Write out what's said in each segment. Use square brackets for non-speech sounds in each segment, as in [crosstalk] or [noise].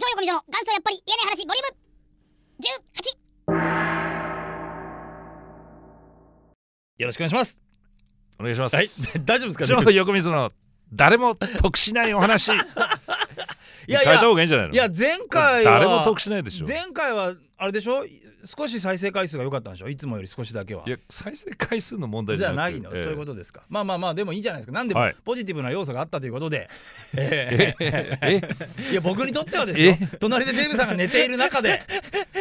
ジョー横溝の元祖やっぱり嫌な話ボリューム18よろしくお願いしますお願いします、はい、[laughs] 大丈夫ですかジョー横溝の誰も得しないお話 [laughs] いやいや変えた方がいいんじゃないのいや前回は誰も得しないでしょ前回はあれでしょ少し再生回数が良かったんでしょいつもより少しだけはいや再生回数の問題じゃないの、そういうことですかまあまあまあでもいいじゃないですか何でもポジティブな要素があったということで、[laughs] い、や僕にとってはですよ隣でデーブさんが寝ている中で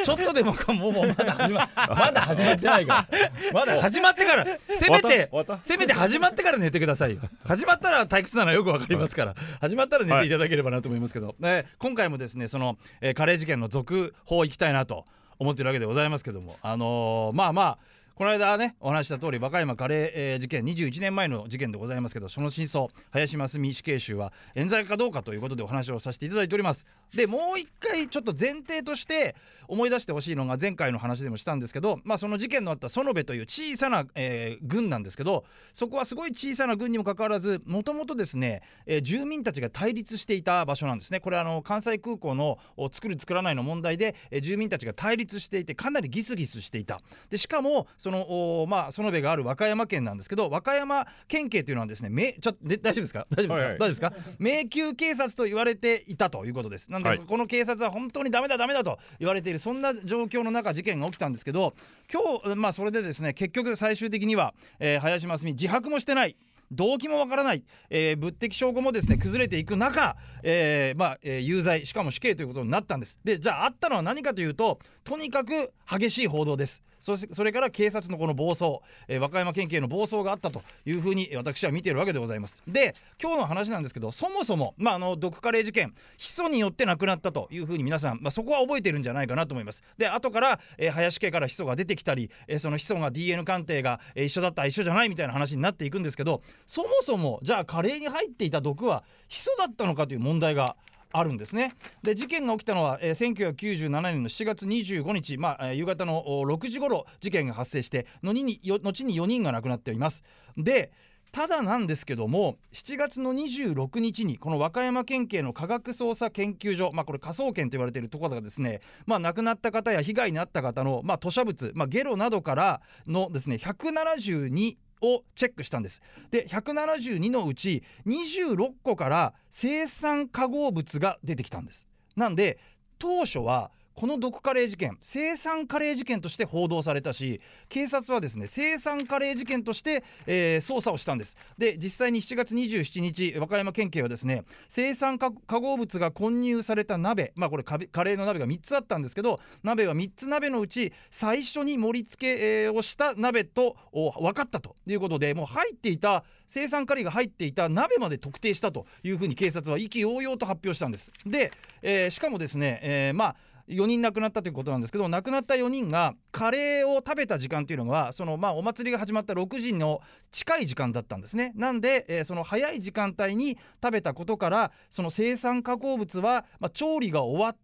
ちょっとでももうまだ始ままだ始まってないからまだ始まってからせめてせめて始まってから寝てくださいよ始まったら退屈なのはよくわかりますから、始まったら寝ていただければなと思いますけど、今回もですねその、えカレー事件の続報いきたいなと思ってるわけでございますけどもあのー、まあまあこの間ねお話した通り和歌山カレー、事件21年前の事件でございますけどその真相林真澄死刑囚は冤罪かどうかということでお話をさせていただいておりますでもう一回ちょっと前提として思い出してほしいのが前回の話でもしたんですけど、まあ、その事件のあった園部という小さな、えー、軍なんですけどそこはすごい小さな軍にもかかわらずもともとですね、えー、住民たちが対立していた場所なんですねこれあの関西空港の作る作らないの問題で、えー、住民たちが対立していてかなりギスギスしていたでしかもそのまあ、園部がある和歌山県なんですけど和歌山県警というのはですねめちょで大丈夫ですか大丈夫ですか、はいはい、大丈夫ですか迷宮警察と言われていたということですなので、はい、この警察は本当にダメだダメだと言われているでそんな状況の中事件が起きたんですけど今日、まあ、それでですね結局最終的には、えー、林真澄自白もしてない動機もわからない、えー、物的証拠もですね崩れていく中、えーまあえー、有罪しかも死刑ということになったんですでじゃああったのは何かというととにかく激しい報道ですそしてそれから警察のこの暴走、えー、和歌山県警の暴走があったというふうに私は見ているわけでございますで今日の話なんですけどそもそも、まあ、あの毒カレー事件ヒ素によって亡くなったというふうに皆さん、まあ、そこは覚えてるんじゃないかなと思いますで後から、えー、林家からヒ素が出てきたり、えー、そのヒ素が DNA 鑑定が、えー、一緒だった一緒じゃないみたいな話になっていくんですけどそもそもじゃあカレーに入っていた毒はヒ素だったのかという問題があるんですねで事件が起きたのは、えー、1997年の7月25日、まあ、夕方の6時頃事件が発生してのにに後に4人が亡くなっておりますでただなんですけども7月の26日にこの和歌山県警の科学捜査研究所、まあ、これ科捜研と言われているところがですね、まあ、亡くなった方や被害に遭った方の、まあ、砂物、まあ、ゲロなどからのですね172をチェックしたんですで172のうち26個から生産化合物が出てきたんですなんで当初はこの毒カレー事件生産カレー事件として報道されたし警察はですね生産カレー事件として、えー、捜査をしたんですで実際に7月27日和歌山県警はですね生産化合物が混入された鍋まあこれカレーの鍋が3つあったんですけど鍋は3つ鍋のうち最初に盛り付けをした鍋と分かったということでもう入っていた生産カレーが入っていた鍋まで特定したというふうに警察は意気揚々と発表したんですで、えー、しかもですね、えー、まあ4人亡くなったということなんですけど亡くなった4人がカレーを食べた時間というのはそのまあお祭りが始まった6時の近い時間だったんですねなんで、えー、その早い時間帯に食べたことからその生産加工物は、まあ、調理が終わって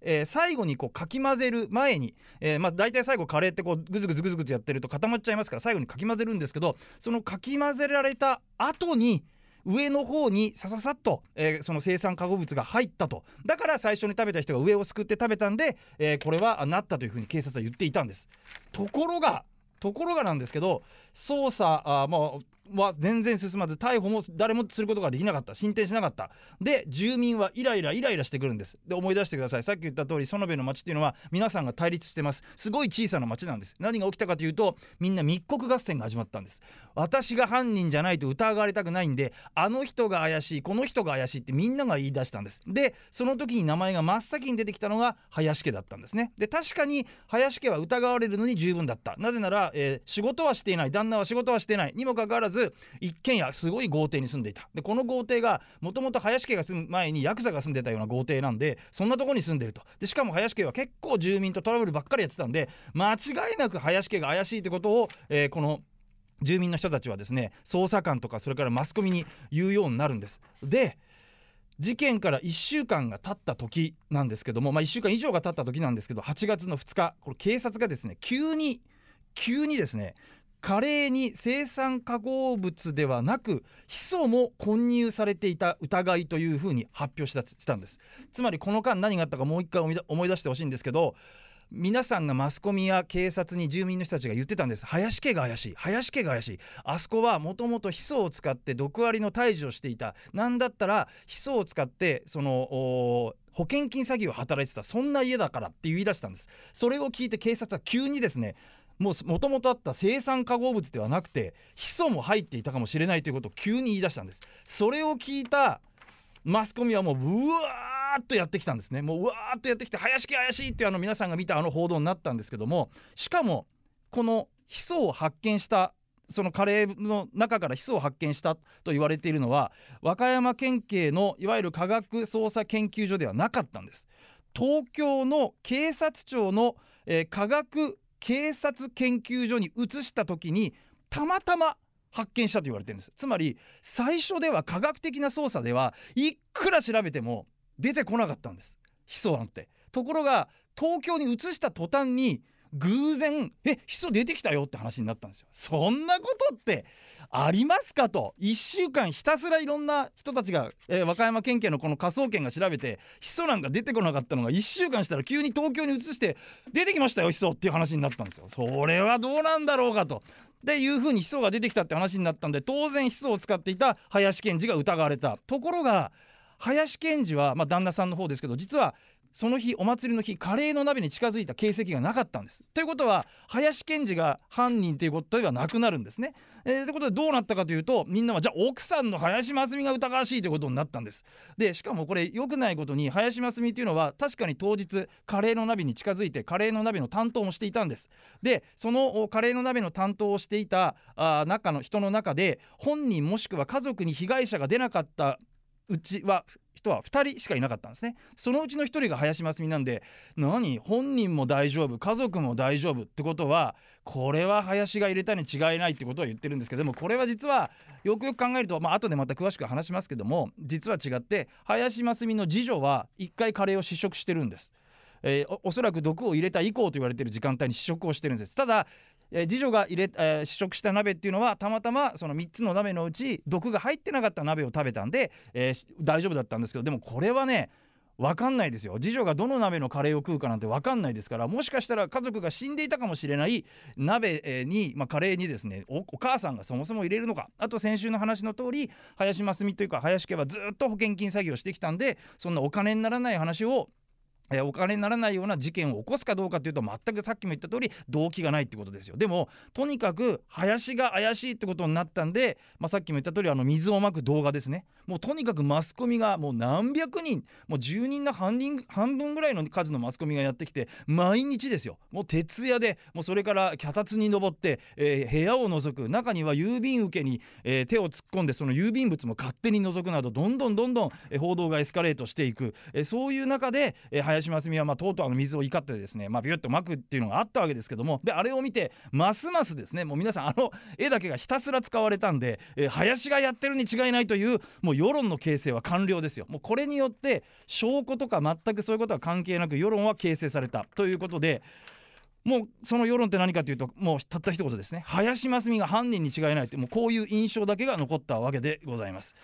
えー、最後にこうかき混ぜる前に、えー、まあ、大体最後カレーってこうグズグズグズグズやってると固まっちゃいますから最後にかき混ぜるんですけどそのかき混ぜられた後に上の方にさささっと、えー、その生産化合物が入ったとだから最初に食べた人が上をすくって食べたんで、えー、これはなったというふうに警察は言っていたんですところがところがなんですけど捜査あ、まあ、は全然進まず逮捕も誰もすることができなかった進展しなかったで住民はイライライライラしてくるんですで思い出してくださいさっき言った通り園部の町っていうのは皆さんが対立してますすごい小さな町なんです何が起きたかというとみんな密告合戦が始まったんです私が犯人じゃないと疑われたくないんであの人が怪しいこの人が怪しいってみんなが言い出したんですでその時に名前が真っ先に出てきたのが林家だったんですねで確かに林家は疑われるのに十分だったなぜなら、えー、仕事はしていない旦那は仕事はしていないにもかかわらずず一軒家すごい豪邸に住んでいたでこの豪邸がもともと林家が住む前にヤクザが住んでたような豪邸なんでそんなとこに住んでるとでしかも林家は結構住民とトラブルばっかりやってたんで間違いなく林家が怪しいってことを、えー、この住民の人たちはですね捜査官とかそれからマスコミに言うようになるんです。で事件から1週間が経った時なんですけども、まあ、1週間以上が経った時なんですけど8月の2日これ警察がですね急に急にですねカレーに生産化合物ではなくヒ素も混入されていた疑いというふうに発表したしたんですつまりこの間何があったかもう一回思い出してほしいんですけど皆さんがマスコミや警察に住民の人たちが言ってたんです林家が怪しい林家が怪しいあそこはもともとヒ素を使って毒割りの退治をしていた何だったらヒ素を使ってその保険金詐欺を働いてたそんな家だからって言い出したんですそれを聞いて警察は急にですねもともとあった生産化合物ではなくてヒ素も入っていたかもしれないということを急に言い出したんですそれを聞いたマスコミはもううわーっとやってきたんですねもううわーっとやってきて林家怪しいっていうあの皆さんが見たあの報道になったんですけどもしかもこのヒ素を発見したそのカレーの中からヒ素を発見したと言われているのは和歌山県警のいわゆる科学捜査研究所ではなかったんです東京の警察庁の、えー、科学警察研究所に移した時にたまたま発見したと言われてるんですつまり最初では科学的な捜査ではいくら調べても出てこなかったんですヒ素なんてところが東京に移した途端に偶然「えヒ素出てきたよ」って話になったんですよ。そんなことってありますかと1週間ひたすらいろんな人たちが、えー、和歌山県警のこの科捜研が調べてヒ素なんか出てこなかったのが1週間したら急に東京に移して「出てきましたよヒ素」っていう話になったんですよ。それはどうなんだろうかと。でいうふうにヒ素が出てきたって話になったんで当然ヒ素を使っていた林検事が疑われた。ところが林検事は、まあ、旦那さんの方ですけど実はその日お祭りの日カレーの鍋に近づいた形跡がなかったんです。ということは林検事が犯人ということではなくなるんですね。えー、ということでどうなったかというとみんなはじゃあ奥さんの林真澄が疑わしいということになったんです。でしかもこれ良くないことに林真澄というのは確かに当日カレーの鍋に近づいてカレーの鍋の担当もしていたんです。でそのカレーの鍋の担当をしていたあ中の人の中で本人もしくは家族に被害者が出なかったうちは人は2人しかいなかったんですねそのうちの1人が林真澄なんで何本人も大丈夫家族も大丈夫ってことはこれは林が入れたに違いないってことは言ってるんですけどもこれは実はよくよく考えると、まあ後でまた詳しく話しますけども実は違って林真澄の次女は1回カレーを試食してるんです。えー、おそらく毒を入れた以降と言われている時間帯に試食をしてるんですただえ次女が入れ、えー、試食した鍋っていうのはたまたまその3つの鍋のうち毒が入ってなかった鍋を食べたんで、えー、大丈夫だったんですけどでもこれはね分かんないですよ次女がどの鍋のカレーを食うかなんて分かんないですからもしかしたら家族が死んでいたかもしれない鍋に、まあ、カレーにですねお母さんがそもそも入れるのかあと先週の話の通り林真澄というか林家はずっと保険金詐欺をしてきたんでそんなお金にならない話をえお金にならないような事件を起こすかどうかというと全くさっきも言った通り動機がないってことですよでもとにかく林が怪しいってことになったんで、まあ、さっきも言った通りあの水をまく動画ですねもうとにかくマスコミがもう何百人もう10人の半人半分ぐらいの数のマスコミがやってきて毎日ですよもう徹夜でもうそれから脚立に登って、えー、部屋を覗く中には郵便受けに、えー、手を突っ込んでその郵便物も勝手に覗くなどどんどんどんどん報道がエスカレートしていく、えー、そういう中で、えー林真澄は、まあ、とうとうあの水を怒ってですね、まあ、ビュッと巻くっていうのがあったわけですけどもであれを見てますますですねもう皆さんあの絵だけがひたすら使われたんで、えー、林がやってるに違いないというもう世論の形成は完了ですよ。もうこれによって証拠とか全くそういうことは関係なく世論は形成されたということでもうその世論って何かというともうたった一言ですね林真澄が犯人に違いないってもうこういう印象だけが残ったわけでございます。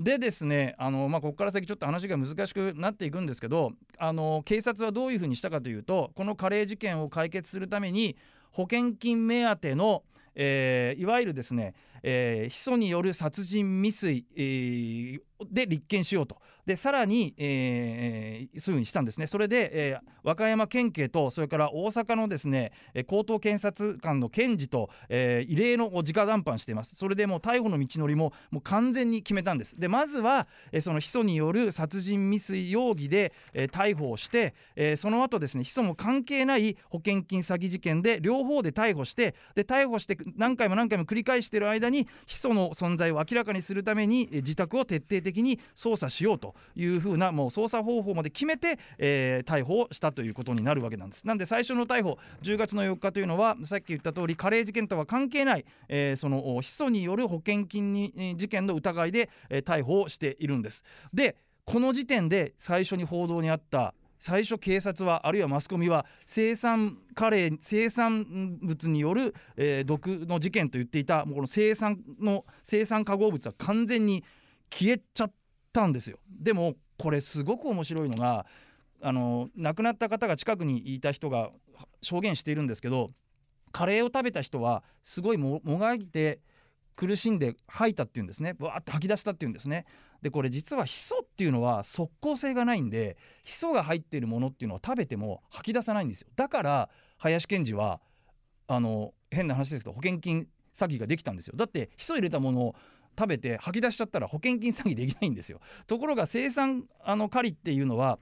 でですねあの、まあ、ここから先ちょっと話が難しくなっていくんですけどあの警察はどういうふうにしたかというとこのカレー事件を解決するために保険金目当ての、えー、いわゆるですね、えー、ヒ素による殺人未遂、えー、で立件しようとでさらに、えー、そにしたんですねそれで、えー、和歌山県警とそれから大阪のですね高等検察官の検事と、えー、異例の直談判していますそれでもう逮捕の道のりももう完全に決めたんですでまずは、えー、そのヒ素による殺人未遂容疑で、えー、逮捕をして、えー、その後ですねヒ素も関係ない保険金詐欺事件で両方で逮捕してで逮捕して何回も何回も繰り返している間間にヒ素の存在を明らかにするために自宅を徹底的に捜査しようというふうなもう捜査方法まで決めて、えー、逮捕をしたということになるわけなんです。なんで最初の逮捕10月の4日というのはさっき言った通りカレー事件とは関係ない、えー、そのヒ素による保険金に事件の疑いで、えー、逮捕をしているんです。でこの時点で最初に報道にあった最初警察はあるいはマスコミは生産カレー生産物による、えー、毒の事件と言っていたもうこの生産の生産化合物は完全に消えちゃったんですよ。でもこれすごく面白いのがあの亡くなった方が近くにいた人が証言しているんですけどカレーを食べた人はすごいもがいて苦しんで吐いたっていうんですねわーって吐き出したっていうんですねでこれ実はヒ素っていうのは即効性がないんでヒ素が入っているものっていうのは食べても吐き出さないんですよだから林検事はあの変な話ですけど保険金詐欺ができたんですよだってヒ素入れたものを食べて吐き出しちゃったら保険金詐欺できないんですよところが生産あの狩りっていうのは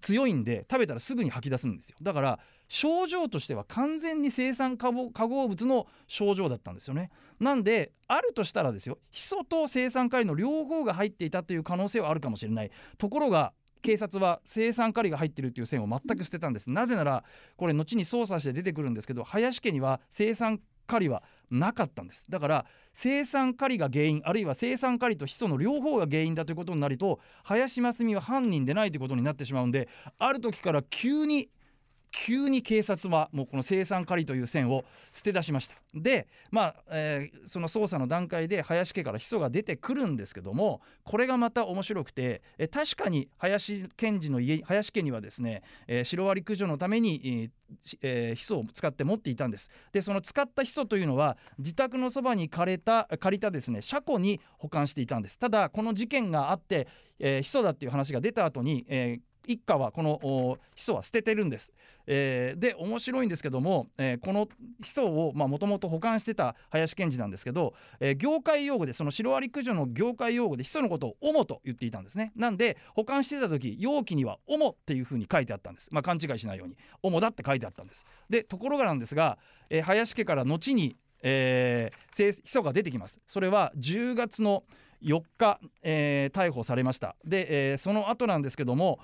強いんで食べたらすぐに吐き出すんですよだから症状としては完全に生産化合物の症状だったんですよね。なんであるとしたらですよヒ素と生産カリの両方が入っていたという可能性はあるかもしれない。ところが警察は生産カリが入ってるっていう線を全く捨てたんですなぜならこれ後に捜査して出てくるんですけど林家には生産カリはなかったんですだから生産カリが原因あるいは生産カリとヒ素の両方が原因だということになると林真澄は犯人でないということになってしまうんである時から急に急に警察はもうこの生産狩りという線を捨て出しましたでまあ、えー、その捜査の段階で林家からヒ素が出てくるんですけどもこれがまた面白くて、え確かに林賢治の家林家にはですね、えー、シロアリ駆除のために、えー、ヒ素を使って持っていたんですでその使ったヒ素というのは自宅のそばに借りた借りたですね車庫に保管していたんですただこの事件があって、えー、ヒ素だっていう話が出た後に、えー一家はこの思想は捨ててるんです。えー、で面白いんですけども、えー、このヒ素をもともと保管してた林賢治なんですけど、えー、業界用語でそのシロアリ駆除の業界用語でヒ素のことを「主」と言っていたんですね。なんで保管してた時容器には「主」っていうふうに書いてあったんです。まあ、勘違いしないように「主だ」って書いてあったんです。でところがなんですが、え林家から後に、えー、ヒ素が出てきます。それは10月の「4日、えー、逮捕されましたで、えー、その後なんですけども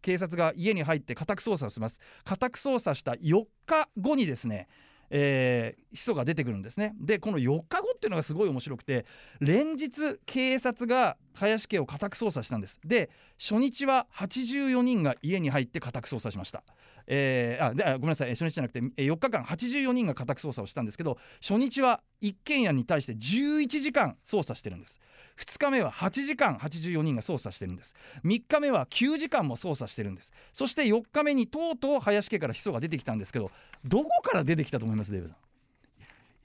警察が家に入って家宅捜査をします家宅捜査した4日後にですねえー、ヒ素が出てくるんですねでこの4日後っていうのがすごい面白くて連日警察が林家を家宅捜査したんですで初日は84人が家に入って家宅捜査しました、えー、あでごめんなさい初日じゃなくて4日間84人が家宅捜査をしたんですけど初日は一軒家に対して11時間捜査してるんです2日目は8時間84人が捜査してるんです3日目は9時間も捜査してるんですそして4日目にとうとう林家からヒ素が出てきたんですけどどこから出てきたと思いますデーブさん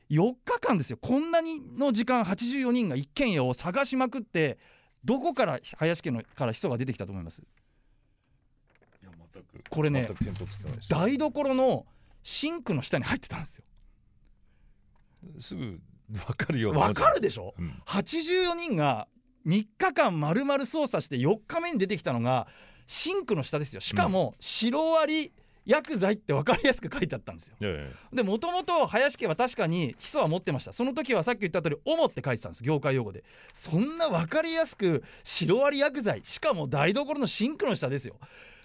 4日間ですよこんなにの時間84人が一軒家を探しまくってどこから林家のからヒ素が出てきたと思いますこれね台所のシンクの下に入ってたんですよすぐ分かるよ分かるでしょ、うん、84人が3日間丸々操作して4日目に出てきたのがシンクの下ですよしかもシロアリ薬剤って分かりやすく書いてあったんですよ。でもともと林家は確かに基礎は持ってましたその時はさっき言った通り「も」って書いてたんです業界用語でそんな分かりやすくシロアリ薬剤しかも台所のシンクの下ですよ。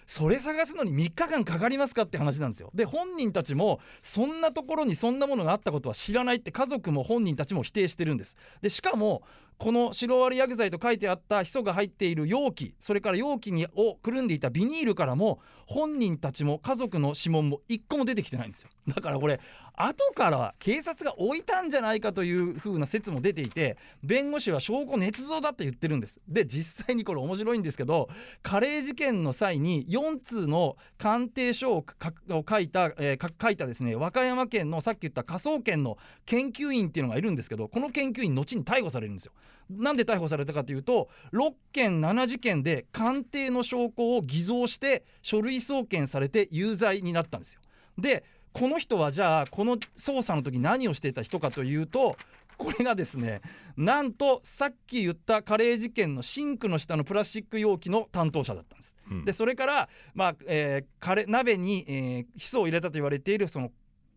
それ探すのに3日間かかりますかって話なんですよで本人たちもそんなところにそんなものがあったことは知らないって家族も本人たちも否定してるんですでしかもこのシロアリ薬剤と書いてあったヒ素が入っている容器それから容器にをくるんでいたビニールからも本人たちも家族の指紋も一個も出てきてないんですよだからこれ後から警察が置いたんじゃないかという風な説も出ていて弁護士は証拠捏造だと言ってるんですで実際にこれ面白いんですけどカレー事件の際に4通の鑑定書を書いた、えー、書いたですね和歌山県のさっき言った科捜研の研究員っていうのがいるんですけどこの研究員後に逮捕されるんですよなんで逮捕されたかというと6件7事件で鑑定の証拠を偽造して書類送検されて有罪になったんですよ。でこの人はじゃあこの捜査の時何をしていた人かというとこれがですねなんとさっき言ったカレー事件のシンクの下のプラスチック容器の担当者だったんです。うん、でそれから、まあえー、鍋に、えー、ヒ素を入れたと言われているその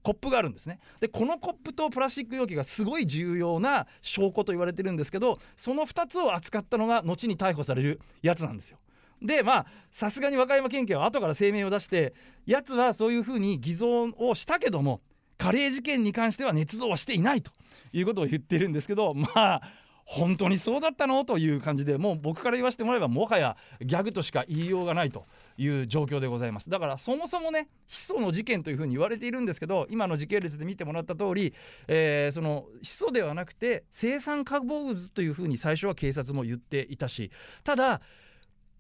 コップがあるんですねでこのコップとプラスチック容器がすごい重要な証拠と言われてるんですけどその2つを扱ったのが後に逮捕されるやつなんですよ。でまあさすがに和歌山県警は後から声明を出してやつはそういうふうに偽造をしたけどもカレー事件に関しては捏造はしていないということを言ってるんですけどまあ本当にそうだったのという感じでもう僕から言わせてもらえばもはやギャグとしか言いようがないという状況でございますだからそもそもねヒ素の事件というふうに言われているんですけど今の時系列で見てもらった通り、えー、そのヒ素ではなくて生産化合物というふうに最初は警察も言っていたしただ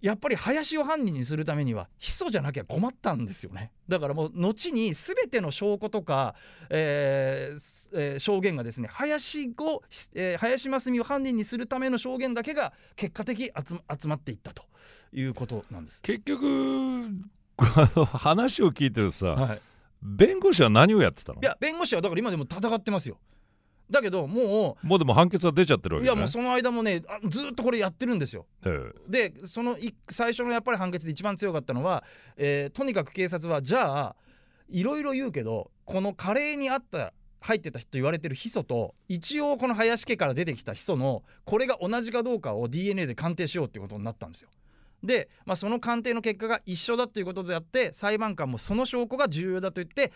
やっぱり林を犯人にするためにはヒ素じゃなきゃ困ったんですよねだからもう後に全ての証拠とか、えーえー、証言がですね林を、えー、林真澄を犯人にするための証言だけが結果的集集まっていったということなんです結局 [laughs] 話を聞いてるさ、はい、弁護士は何をやってたのいや弁護士はだから今でも戦ってますよだけどもうもうでも判決は出ちゃってるわけ、ね、いやもうその間もねずっとこれやってるんですよ。でその最初のやっぱり判決で一番強かったのは、えー、とにかく警察はじゃあいろいろ言うけどこのカレーにあった入ってたと言われてるヒ素と一応この林家から出てきたヒ素のこれが同じかどうかを DNA で鑑定しようってことになったんですよ。で、まあ、その鑑定の結果が一緒だということであって裁判官もその証拠が重要だと言って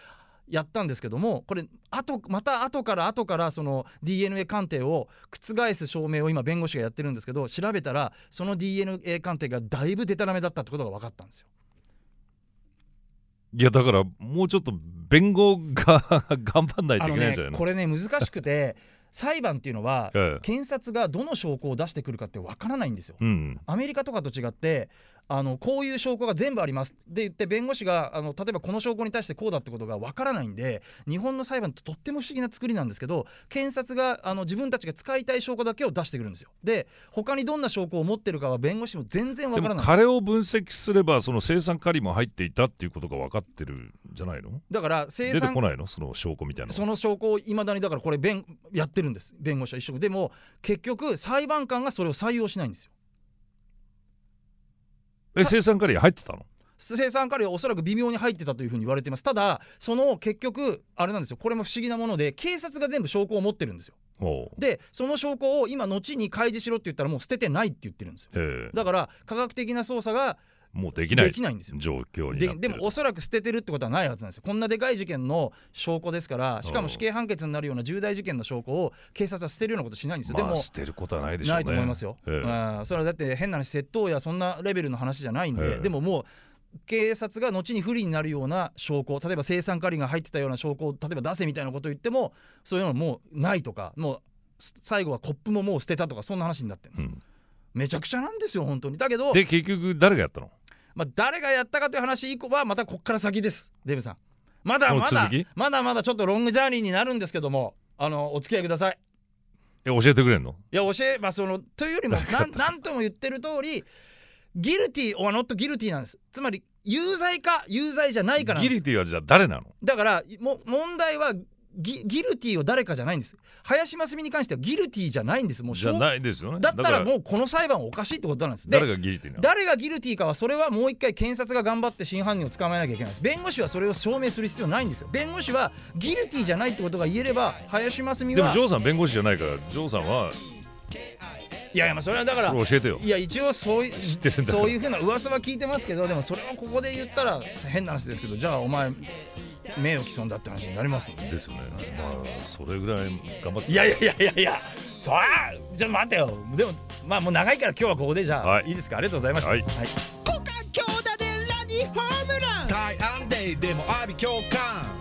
やったんですけどもこれ後また後から後からその DNA 鑑定を覆す証明を今弁護士がやってるんですけど調べたらその DNA 鑑定がだいぶでたらめだったってことが分かったんですよ。いやだからもうちょっと弁護が [laughs] 頑張んないといけないでじゃないの、ね、これね難しくて裁判っていうのは、検察がどの証拠を出してくるかってわからないんですよ、うん、アメリカとかと違ってあのこういう証拠が全部ありますって言って弁護士があの例えばこの証拠に対してこうだってことがわからないんで日本の裁判ってとっても不思議な作りなんですけど検察があの自分たちが使いたい証拠だけを出してくるんですよで他にどんな証拠を持ってるかは弁護士も全然わからない彼を分析すればその生産カリも入っていたっていうことが分かってるんじゃないのだから生産出てこないのその証拠みたいなその証拠をいまだにだからこれ弁やってるんです弁護士は一緒でも結局裁判官がそれを採用しないんですよえ生産カレー入ってたの生産カレーおそらく微妙に入ってたというふうに言われてますただその結局あれなんですよこれも不思議なもので警察が全部証拠を持ってるんですよでその証拠を今後に開示しろって言ったらもう捨ててないって言ってるんですよだから科学的な捜査がもうできないきないんですよ状況にでもおそらく捨ててるってことはないはずなんですよこんなでかい事件の証拠ですからしかも死刑判決になるような重大事件の証拠を警察は捨てるようなことしないんですよ、まあ、でも捨てることはないでしょう、ね、ないと思いますよ、えー、それはだって変な話窃盗やそんなレベルの話じゃないんで、えでももう警察が後に不利になるような証拠例えば生産カリが入ってたような証拠を例えば出せみたいなことを言ってもそういうのもうないとかもう最後はコップももう捨てたとかそんな話になってるんです、うん、めちゃくちゃなんですよ本当にだけどで結局誰がやったのまあ、誰がやったかという話以降はまたここから先ですデブさんまだまだまだまだちょっとロングジャーニーになるんですけどもあのお付き合いくださいえ教えてくれんのいや教えまあそのというよりも何 [laughs] なんとも言ってる通りギルティーオノットギルティーなんですつまり有罪か有罪じゃないからギルティーはじゃあ誰なのだからも問題はギギルティを誰かじゃないんです林真澄に関してはギルティじゃないんですもうじゃないですよねだったらもうこの裁判おかしいってことなんです誰がギルティ誰がギルティかはそれはもう一回検察が頑張って真犯人を捕まえなきゃいけないです弁護士はそれを証明する必要ないんですよ弁護士はギルティじゃないってことが言えれば林真澄はでもジョーさん弁護士じゃないからジョーさんはいやいやそれはだから教えてよいや一応そういう知ってるそういうふうな噂は聞いてますけどでもそれはここで言ったら変な話ですけどじゃあお前名誉毀損だって話になりますもんねですよねまあそれぐらい頑張っていやいやいやいやいやさあちょっと待ってよでもまあもう長いから今日はここでじゃあ、はい、いいですかありがとうございました、はいはい、股間強打でラニホームランアンデイでも阿ビ強化